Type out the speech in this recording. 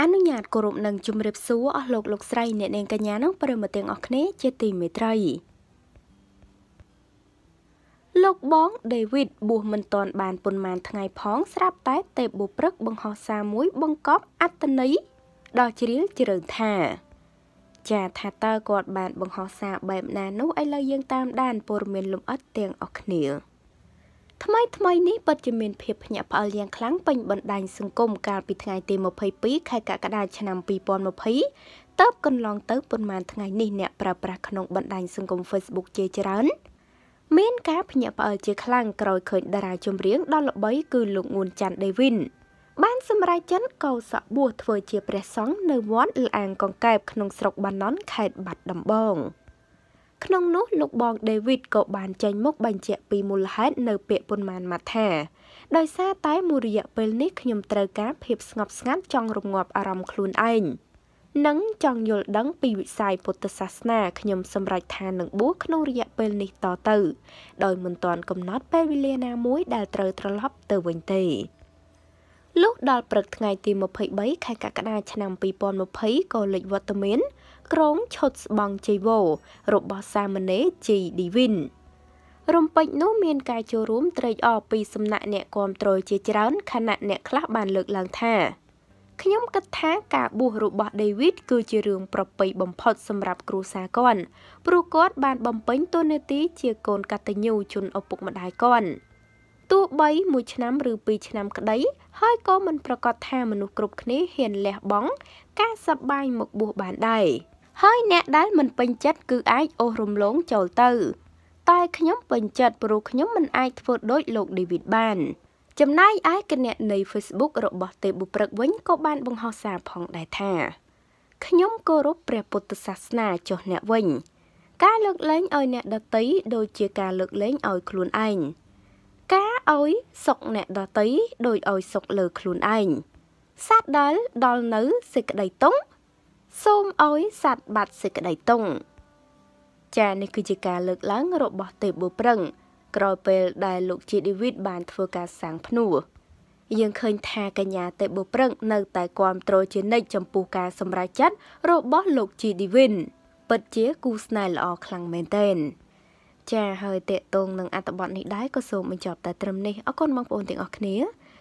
អនុញ្ញាតគោរពនិងជំរាបសួរអស់លោកលោកស្រីអ្នកនាងកញ្ញានិងប្រិមត្តទាំងអស់គ្នាជាទីមេត្រីលោកបងដេវីតបួសមិនទាន់បានប៉ុន្មានថ្ងៃផងស្រាប់តែទេបុព្រឹក បង្ហោះសារមួយបង្កប់អត្តន័យដល់ជ្រាលជ្រៅថា ចាថាតើគាត់បានបង្ហោះសារបែបណានោះឥឡូវយើងតាមដានព័ត៌មានលម្អិតទាំងអស់គ្នា។ថ្មីថ្មីនេះពិតជាមានភាពភ្ញាក់ផ្អើលយ៉ាងខ្លាំងពេញបណ្ដាញសង្គមកាលពីថ្ងៃទី22ខែកក្កដាឆ្នាំ2020តើបកន្លងទៅប៉ុន្មានថ្ងៃនេះអ្នកប្រើប្រាស់ក្នុងបណ្ដាញសង្គម Facebook ជាច្រើនមានការភ្ញាក់ផ្អើលជាខ្លាំងក្រោយឃើញតារាចម្រៀងដ៏ល្បីគឺលោកងួនច័ន្ទដេវីនបានសម្រេចចិនកោសក់បួសធ្វើជាព្រះសង្ឃនៅវត្តលអាងកង្កែបក្នុងស្រុកបាណន់ខេត្តបាត់ដំបង។ក្នុងនោះលោកបង David ក៏បានចេញមុខបញ្ជាក់ពីមូលហេតុនៅពាក្យប៉ុន្មានមកថាដោយសារតែមួយរយៈពេលនេះខ្ញុំត្រូវការភាពស្ងប់ស្ងាត់ចង់រងាប់អារម្មណ៍ខ្លួនឯងនិងចង់យល់ដឹងពីវិស័យពុទ្ធសាសនាខ្ញុំ សម្រេចថានឹងបួសក្នុងរយៈពេលនេះតទៅដោយមិនទាន់កំណត់ពេលវេលាណាមួយដែលត្រូវត្រឡប់ទៅវិញទេលុះដល់ព្រឹកថ្ងៃទី23ខែកក្កដាឆ្នាំ2020ក៏លេចវត្តមានក្រងឈុតស្បង់ចីវោរបស់សាមណេរជីឌីវិនរំពេចនោះមានការចូលរួមត្រេកអរពីសំណាក់អ្នកគាំទ្រជាច្រើន ខណៈអ្នកខ្លះបាន លើកឡើងថាខ្ញុំគិតថា ការបួសរបស់ David គឺជារឿងប្រពៃបំផុតសម្រាប់គ្រួសារគាត់ព្រោះគាត់បានបំពេញតួនាទីជាកូនកតញ្ញូជនឪពុកម្ដាយគាត់ទោះបីមួយឆ្នាំឬពីរឆ្នាំក្តីហើយក៏មិនប្រកាសថាមនុស្សគ្រប់គ្នាហ៊ានលះបង់ការសប្បាយមកបួសបានដែរហើយអ្នកដែលមិនពេញចិត្តគឺអាចអូសរំលងចូលទៅតែខ្ញុំពេញចិត្តព្រោះខ្ញុំមិនអាចធ្វើដូចលោក David បានចំណែកឯគណនី Facebook របស់ទេបុព្រឹកវិញក៏បានបង្ហោះសារផងដែរថាខ្ញុំគោរពព្រះពុទ្ធសាសនាចុះអ្នកវិញ ការលើកលែងឲ្យអ្នកដតីដូចជាការលើកលែងឲ្យខ្លួនឯងការឲ្យសុកអ្នកដតីដូចឲ្យសុកលើខ្លួនឯងសត្វដែលដល់នៅសេចក្តីតុងសូមឲ្យសัตว์បាត់សេចក្តីតុងចានេះគឺជាការលើកឡើងរបស់ទេពបុប្រឹងក្រោយពេល ដែលលោកជាឌីវីតបានធ្វើការសាងភ្នួរយើងឃើញថាកញ្ញាទេបុប្រឹងនៅ តែគ្រប់គ្រងជានិច្ចចំពោះការសម្រេចចិត្តរបស់លោកជីឌីវិនពិតជាគូស្នេហ៍ល្អខ្លាំងមែនទែនចាហើយតេតងនឹងអត្តបទនេះដែរក៏សូមបញ្ចប់តែត្រឹមនេះអរគុណបងប្អូនទាំងអស់គ្នា